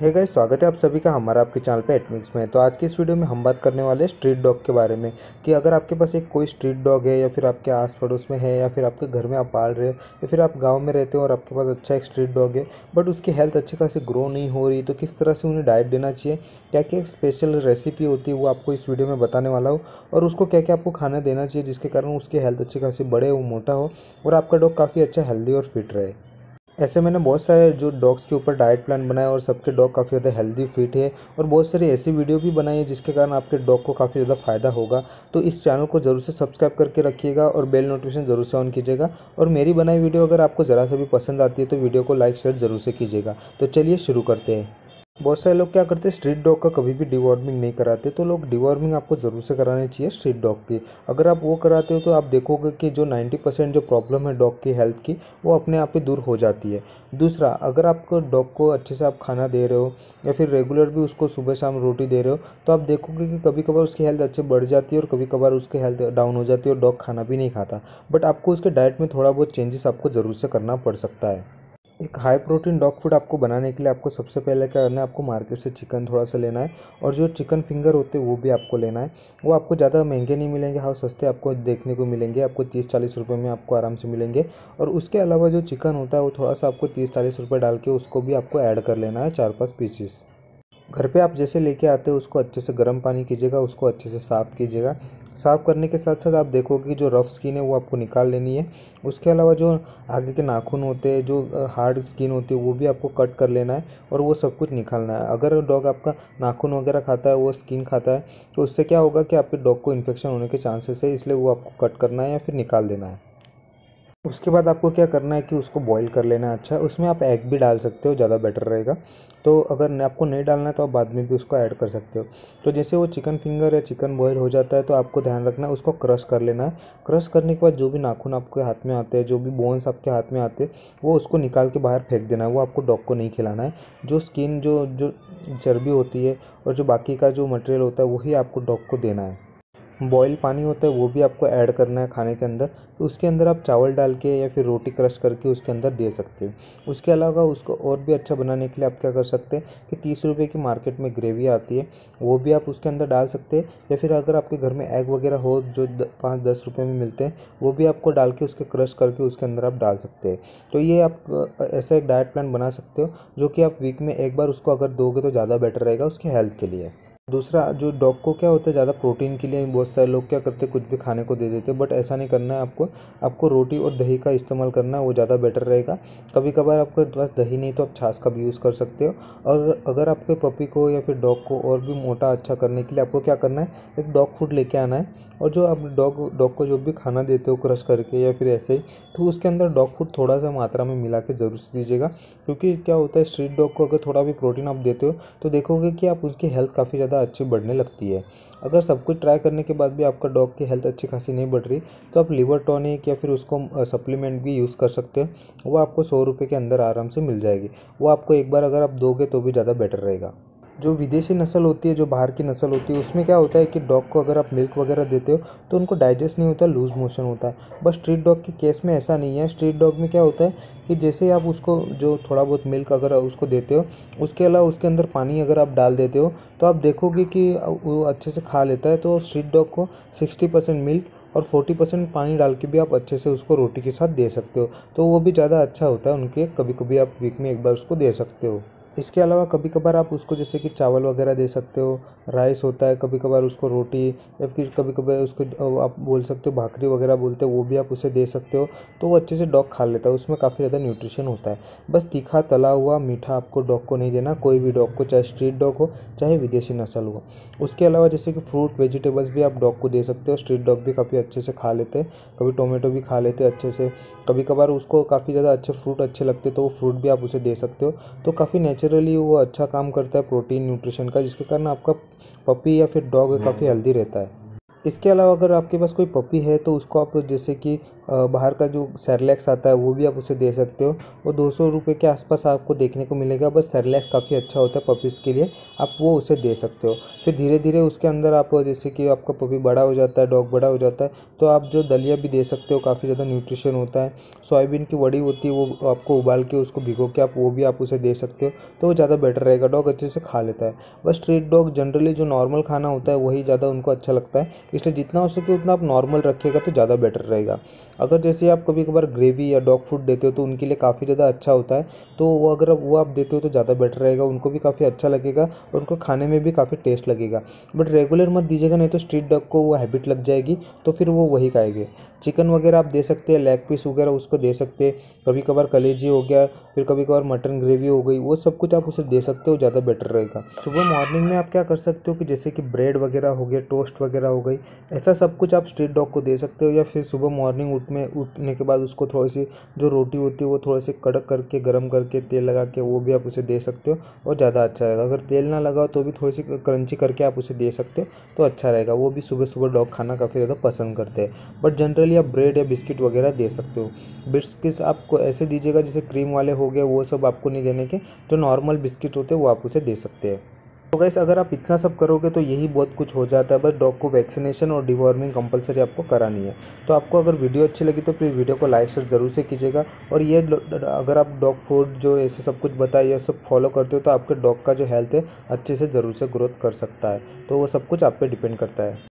है hey guys स्वागत है आप सभी का हमारा आपके चैनल पे एटमिक्स में तो आज की इस वीडियो में हम बात करने वाले हैं स्ट्रीट डॉग के बारे में कि अगर आपके पास एक कोई स्ट्रीट डॉग है या फिर आपके आस पड़ोस में है या फिर आपके घर में आप पाल रहे हो या फिर आप गांव में रहते हो और आपके पास अच्छा एक स्ट्रीट डॉग है बट उसकी हेल्थ अच्छी खासी ग्रो नहीं हो रही तो किस तरह से उन्हें डाइट देना चाहिए क्या क्या स्पेशल रेसिपी होती है वो आपको इस वीडियो में बताने वाला हो और उसको क्या क्या आपको खाना देना चाहिए जिसके कारण उसकी हेल्थ अच्छी खासी बढ़े वो मोटा हो और आपका डॉग काफ़ी अच्छा हेल्दी और फिट रहे ऐसे मैंने बहुत सारे जो डॉग्स के ऊपर डाइट प्लान बनाया और सबके डॉग काफ़ी ज़्यादा हेल्दी फिट है और बहुत सारी ऐसी वीडियो भी बनाई है जिसके कारण आपके डॉग को काफ़ी ज़्यादा फ़ायदा होगा तो इस चैनल को ज़रूर से सब्सक्राइब करके रखिएगा और बेल नोटिफिकेशन ज़रूर से ऑन कीजिएगा और मेरी बनाई वीडियो अगर आपको ज़रा सा भी पसंद आती है तो वीडियो को लाइक शेयर ज़रूर से कीजिएगा तो चलिए शुरू करते हैं बहुत सारे लोग क्या करते हैं स्ट्रीट डॉग का कभी भी डिवॉर्मिंग नहीं कराते तो लोग डिवॉर्मिंग आपको ज़रूर से करानी चाहिए स्ट्रीट डॉग की अगर आप वो कराते हो तो आप देखोगे कि जो 90 परसेंट जो प्रॉब्लम है डॉग की हेल्थ की वो अपने आप ही दूर हो जाती है दूसरा अगर आप डॉग को अच्छे से आप खाना दे रहे हो या फिर रेगुलर भी उसको सुबह शाम रोटी दे रहे हो तो आप देखोगे कि कभी कभार उसकी हेल्थ अच्छी बढ़ जाती है और कभी कभार उसकी हेल्थ डाउन हो जाती है और डॉग खाना भी नहीं खाता बट आपको उसके डाइट में थोड़ा बहुत चेंजेस आपको ज़रूर से करना पड़ सकता है एक हाई प्रोटीन डॉग फूड आपको बनाने के लिए आपको सबसे पहले क्या करना है आपको मार्केट से चिकन थोड़ा सा लेना है और जो चिकन फिंगर होते हैं वो भी आपको लेना है वो आपको ज़्यादा महंगे नहीं मिलेंगे हाँ सस्ते आपको देखने को मिलेंगे आपको तीस चालीस रुपये में आपको आराम से मिलेंगे और उसके अलावा जो चिकन होता है वो थोड़ा सा आपको तीस चालीस रुपये डाल के उसको भी आपको ऐड कर लेना है चार पाँच पीसीस घर पे आप जैसे लेके आते हो उसको अच्छे से गर्म पानी कीजिएगा उसको अच्छे से साफ़ कीजिएगा साफ़ करने के साथ साथ आप देखोगे जो रफ़ स्किन है वो आपको निकाल लेनी है उसके अलावा जो आगे के नाखून होते हैं जो हार्ड स्किन होती है वो भी आपको कट कर लेना है और वो सब कुछ निकालना है अगर डॉग आपका नाखून वगैरह खाता है वो स्किन खाता है तो उससे क्या होगा कि आपके डॉग को इन्फेक्शन होने के चांसेस है इसलिए वो आपको कट करना है या फिर निकाल देना है उसके बाद आपको क्या करना है कि उसको बॉईल कर लेना है अच्छा उसमें आप एग भी डाल सकते हो ज़्यादा बेटर रहेगा तो अगर आपको नहीं डालना है तो आप बाद में भी उसको ऐड कर सकते हो तो जैसे वो चिकन फिंगर या चिकन बॉईल हो जाता है तो आपको ध्यान रखना है उसको क्रश कर लेना है क्रश करने के बाद जो भी नाखून आपके हाथ में आते हैं जो भी बोन्स आपके हाथ में आते हैं वो उसको निकाल के बाहर फेंक देना है वो आपको डॉग को नहीं खिलाना है जो स्किन जो जो चर्बी होती है और जो बाकी का जो मटेरियल होता है वही आपको डॉग को देना है बॉयल पानी होता है वो भी आपको ऐड करना है खाने के अंदर तो उसके अंदर आप चावल डाल के या फिर रोटी क्रश करके उसके अंदर दे सकते हो उसके अलावा उसको और भी अच्छा बनाने के लिए आप क्या कर सकते हैं कि तीस रुपये की मार्केट में ग्रेवी आती है वो भी आप उसके अंदर डाल सकते हैं या फिर अगर आपके घर में एग वगैरह हो जो पाँच दस रुपये में मिलते हैं वो भी आपको डाल के उसके क्रश करके उसके अंदर आप डाल सकते हैं तो ये आप ऐसा एक डाइट प्लान बना सकते हो जो कि आप वीक में एक बार उसको अगर दोगे तो ज़्यादा बेटर रहेगा उसके हेल्थ के लिए दूसरा जो डॉग को क्या होता है ज़्यादा प्रोटीन के लिए बहुत सारे लोग क्या करते हैं कुछ भी खाने को दे देते हैं बट ऐसा नहीं करना है आपको आपको रोटी और दही का इस्तेमाल करना है वो ज़्यादा बेटर रहेगा कभी कभार आपके पास दही नहीं तो आप छाछ का भी यूज़ कर सकते हो और अगर आपके पपी को या फिर डॉग को और भी मोटा अच्छा करने के लिए आपको क्या करना है एक डॉग फूड लेके आना है और जो आप डॉग डॉग को जो भी खाना देते हो क्रश करके या फिर ऐसे ही तो उसके अंदर डॉग फूड थोड़ा सा मात्रा में मिला के ज़रूर दीजिएगा क्योंकि क्या होता है स्ट्रीट डॉग को अगर थोड़ा भी प्रोटीन आप देते हो तो देखोगे कि आप उसकी हेल्थ काफ़ी ज़्यादा ज़्यादा अच्छी बढ़ने लगती है अगर सब कुछ ट्राई करने के बाद भी आपका डॉग की हेल्थ अच्छी खासी नहीं बढ़ रही तो आप लीवर टॉनिक या फिर उसको सप्लीमेंट भी यूज़ कर सकते हो वो आपको सौ रुपये के अंदर आराम से मिल जाएगी वो आपको एक बार अगर आप दोगे तो भी ज़्यादा बेटर रहेगा जो विदेशी नस्ल होती है जो बाहर की नस्ल होती है उसमें क्या होता है कि डॉग को अगर आप मिल्क वगैरह देते हो तो उनको डाइजेस्ट नहीं होता लूज़ मोशन होता है बस स्ट्रीट डॉग के केस में ऐसा नहीं है स्ट्रीट डॉग में क्या होता है कि जैसे ही आप उसको जो थोड़ा बहुत मिल्क अगर उसको देते हो उसके अलावा उसके अंदर पानी अगर आप डाल देते हो तो आप देखोगे कि वो अच्छे से खा लेता है तो स्ट्रीट डॉग को सिक्सटी परसेंट मिल्क और फोर्टी परसेंट पानी डाल के भी आप अच्छे से उसको रोटी के साथ दे सकते हो तो वो भी ज़्यादा अच्छा होता है उनके कभी कभी आप वीक में एक बार उसको दे सकते हो इसके अलावा कभी कभार आप उसको जैसे कि चावल वगैरह दे सकते हो राइस होता है कभी कभार उसको रोटी या फिर कभी कभार उसको आप बोल सकते हो भाकरी वगैरह बोलते हो वो भी आप उसे दे सकते हो तो वो अच्छे से डॉग खा लेता है उसमें काफ़ी ज़्यादा न्यूट्रिशन होता है बस तीखा तला हुआ मीठा आपको डॉग को नहीं देना कोई भी डॉग को चाहे स्ट्रीट डॉग हो चाहे विदेशी नस्ल हो उसके अलावा जैसे कि फ्रूट वेजिटेबल्स भी आप डॉग को दे सकते हो स्ट्रीट डॉग भी काफ़ी अच्छे से खा लेते हैं कभी टोमेटो भी खा लेते अच्छे से कभी कभार उसको काफ़ी ज़्यादा अच्छे फ्रूट अच्छे लगते तो वो फ्रूट भी आप उसे दे सकते हो तो काफ़ी नेचर नेचुरली वो अच्छा काम करता है प्रोटीन न्यूट्रिशन का जिसके कारण आपका पपी या फिर डॉग काफ़ी हम्म। हेल्दी रहता है इसके अलावा अगर आपके पास कोई पपी है तो उसको आप जैसे कि बाहर का जो सेरेलैक्स आता है वो भी आप उसे दे सकते हो और दो सौ रुपये के आसपास आपको देखने को मिलेगा बस सेरलैक्स काफ़ी अच्छा होता है पपीज़ के लिए आप वो उसे दे सकते हो फिर धीरे धीरे उसके अंदर आप जैसे कि आपका पपी बड़ा हो जाता है डॉग बड़ा हो जाता है तो आप जो दलिया भी दे सकते हो काफ़ी ज़्यादा न्यूट्रिशन होता है सोयाबीन की वड़ी होती है वो आपको उबाल के उसको भिगो के आप वो भी आप उसे दे सकते हो तो वो ज़्यादा बेटर रहेगा डॉग अच्छे से खा लेता है बस स्ट्रीट डॉग जनरली जो नॉर्मल खाना होता है वही ज़्यादा उनको अच्छा लगता है इसलिए जितना हो सके उतना आप नॉर्मल रखिएगा तो ज़्यादा बेटर रहेगा अगर जैसे आप कभी कभार ग्रेवी या डॉग फूड देते हो तो उनके लिए काफ़ी ज़्यादा अच्छा होता है तो वो अगर वो आप देते हो तो ज़्यादा बेटर रहेगा उनको भी काफ़ी अच्छा लगेगा और उनको खाने में भी काफ़ी टेस्ट लगेगा बट रेगुलर मत दीजिएगा नहीं तो स्ट्रीट डॉग को वो हैबिट लग जाएगी तो फिर वो वही खाएंगे चिकन वगैरह आप दे सकते हैं लेग पीस वगैरह उसको दे सकते हैं कभी कभार कलेजी हो गया फिर कभी कभार मटन ग्रेवी हो गई वो सब कुछ आप उसे दे सकते हो ज़्यादा बेटर रहेगा सुबह मॉर्निंग में आप क्या कर सकते हो कि जैसे कि ब्रेड वगैरह हो गया टोस्ट वगैरह हो गई ऐसा सब कुछ आप स्ट्रीट डॉग को दे सकते हो या फिर सुबह मॉर्निंग उठ धूप में उठने के बाद उसको थोड़ी सी जो रोटी होती है वो थोड़े से कड़क करके गर्म करके तेल लगा के वो भी आप उसे दे सकते हो और ज़्यादा अच्छा रहेगा अगर तेल ना लगाओ तो भी थोड़ी सी क्रंची करके आप उसे दे सकते हो तो अच्छा रहेगा वो भी सुबह सुबह डॉग खाना काफ़ी ज़्यादा पसंद करते हैं बट जनरली आप ब्रेड या बिस्किट वगैरह दे सकते हो बिस्किट्स आपको ऐसे दीजिएगा जैसे क्रीम वाले हो गए वो सब आपको नहीं देने के जो नॉर्मल बिस्किट होते हैं वो आप उसे दे सकते हैं तो गैस अगर आप इतना सब करोगे तो यही बहुत कुछ हो जाता है बस डॉग को वैक्सीनेशन और डिवॉर्मिंग कंपलसरी आपको करानी है तो आपको अगर वीडियो अच्छी लगी तो प्लीज़ वीडियो को लाइक शेयर ज़रूर से कीजिएगा और ये अगर आप डॉग फूड जो ऐसे सब कुछ बताइए या सब फॉलो करते हो तो आपके डॉग का जो हेल्थ है अच्छे से ज़रूर से ग्रोथ कर सकता है तो वो सब कुछ आप पर डिपेंड करता है